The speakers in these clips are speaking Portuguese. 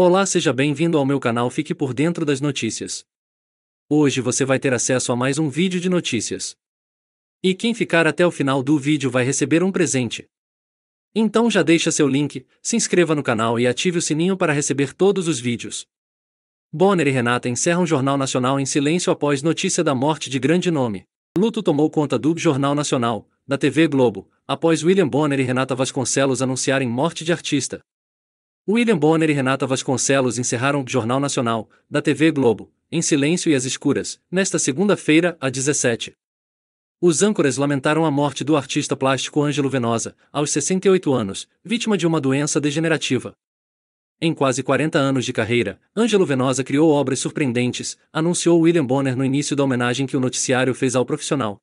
Olá, seja bem-vindo ao meu canal Fique por Dentro das Notícias. Hoje você vai ter acesso a mais um vídeo de notícias. E quem ficar até o final do vídeo vai receber um presente. Então já deixa seu link, se inscreva no canal e ative o sininho para receber todos os vídeos. Bonner e Renata encerram o Jornal Nacional em silêncio após notícia da morte de grande nome. Luto tomou conta do Jornal Nacional, da TV Globo, após William Bonner e Renata Vasconcelos anunciarem morte de artista. William Bonner e Renata Vasconcelos encerraram o Jornal Nacional, da TV Globo, em silêncio e às escuras, nesta segunda-feira, a 17. Os âncoras lamentaram a morte do artista plástico Ângelo Venosa, aos 68 anos, vítima de uma doença degenerativa. Em quase 40 anos de carreira, Ângelo Venosa criou obras surpreendentes, anunciou William Bonner no início da homenagem que o noticiário fez ao profissional.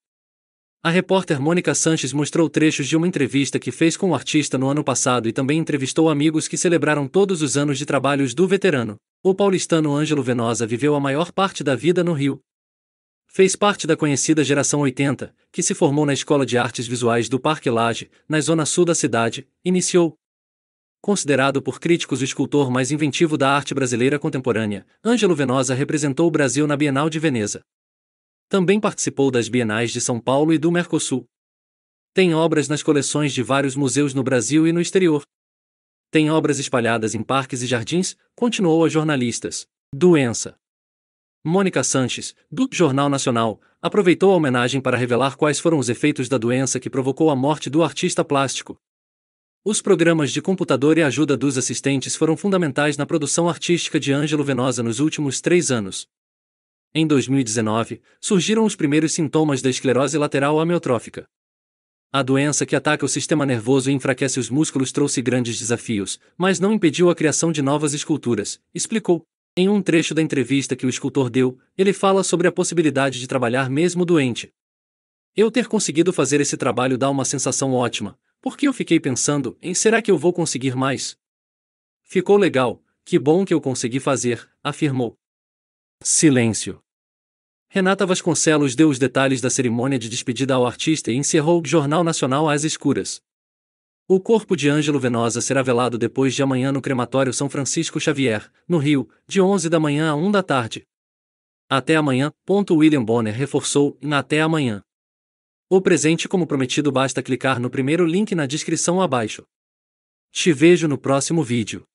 A repórter Mônica Sanches mostrou trechos de uma entrevista que fez com o artista no ano passado e também entrevistou amigos que celebraram todos os anos de trabalhos do veterano. O paulistano Ângelo Venosa viveu a maior parte da vida no Rio. Fez parte da conhecida geração 80, que se formou na Escola de Artes Visuais do Parque Lage, na zona sul da cidade, iniciou. Considerado por críticos o escultor mais inventivo da arte brasileira contemporânea, Ângelo Venosa representou o Brasil na Bienal de Veneza. Também participou das Bienais de São Paulo e do Mercosul. Tem obras nas coleções de vários museus no Brasil e no exterior. Tem obras espalhadas em parques e jardins, continuou a jornalistas. Doença. Mônica Sanches, do Jornal Nacional, aproveitou a homenagem para revelar quais foram os efeitos da doença que provocou a morte do artista plástico. Os programas de computador e a ajuda dos assistentes foram fundamentais na produção artística de Ângelo Venosa nos últimos três anos. Em 2019, surgiram os primeiros sintomas da esclerose lateral amiotrófica. A doença que ataca o sistema nervoso e enfraquece os músculos trouxe grandes desafios, mas não impediu a criação de novas esculturas, explicou. Em um trecho da entrevista que o escultor deu, ele fala sobre a possibilidade de trabalhar mesmo doente. Eu ter conseguido fazer esse trabalho dá uma sensação ótima, porque eu fiquei pensando em será que eu vou conseguir mais? Ficou legal, que bom que eu consegui fazer, afirmou. Silêncio. Renata Vasconcelos deu os detalhes da cerimônia de despedida ao artista e encerrou o Jornal Nacional às escuras. O corpo de Ângelo Venosa será velado depois de amanhã no crematório São Francisco Xavier, no Rio, de 11 da manhã a 1 da tarde. Até amanhã, ponto William Bonner reforçou, na até amanhã. O presente como prometido basta clicar no primeiro link na descrição abaixo. Te vejo no próximo vídeo.